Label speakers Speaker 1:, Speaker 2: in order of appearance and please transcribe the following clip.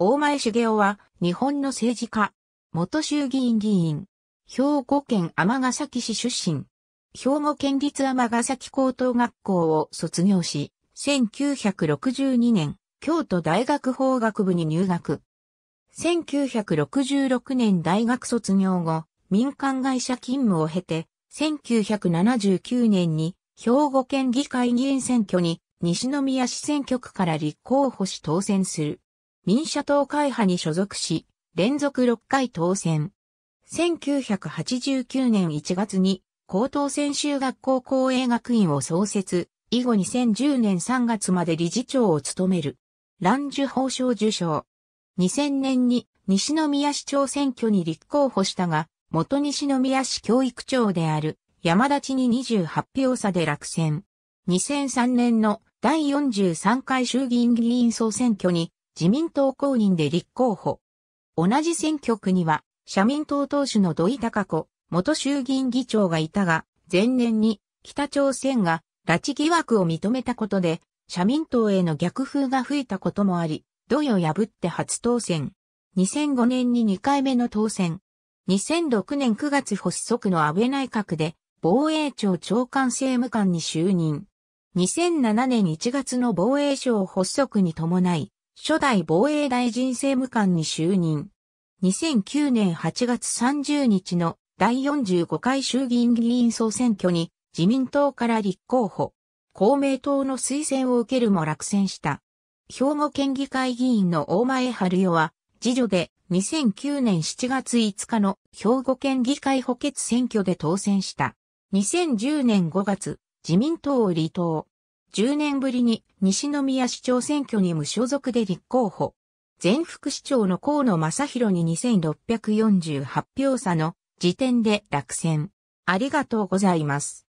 Speaker 1: 大前茂雄は、日本の政治家、元衆議院議員、兵庫県尼崎市出身、兵庫県立尼崎高等学校を卒業し、1962年、京都大学法学部に入学。1966年大学卒業後、民間会社勤務を経て、1979年に兵庫県議会議員選挙に西宮市選挙区から立候補し当選する。民社党会派に所属し、連続6回当選。1989年1月に高等専修学校公営学院を創設、以後2010年3月まで理事長を務める。乱受法賞受賞。2000年に西宮市長選挙に立候補したが、元西宮市教育長である山立に28票差で落選。2003年の第43回衆議院議員総選挙に自民党公認で立候補。同じ選挙区には、社民党党首の土井隆子、元衆議院議長がいたが、前年に北朝鮮が拉致疑惑を認めたことで、社民党への逆風が吹いたこともあり、土井を破って初当選。2005年に2回目の当選。2006年9月発足の安倍内閣で、防衛庁長官政務官に就任。2007年1月の防衛省発足に伴い、初代防衛大臣政務官に就任。2009年8月30日の第45回衆議院議員総選挙に自民党から立候補。公明党の推薦を受けるも落選した。兵庫県議会議員の大前春代は、次女で2009年7月5日の兵庫県議会補欠選挙で当選した。2010年5月、自民党を離党。10年ぶりに西宮市長選挙に無所属で立候補。前副市長の河野正宏に2648票差の時点で落選。ありがとうございます。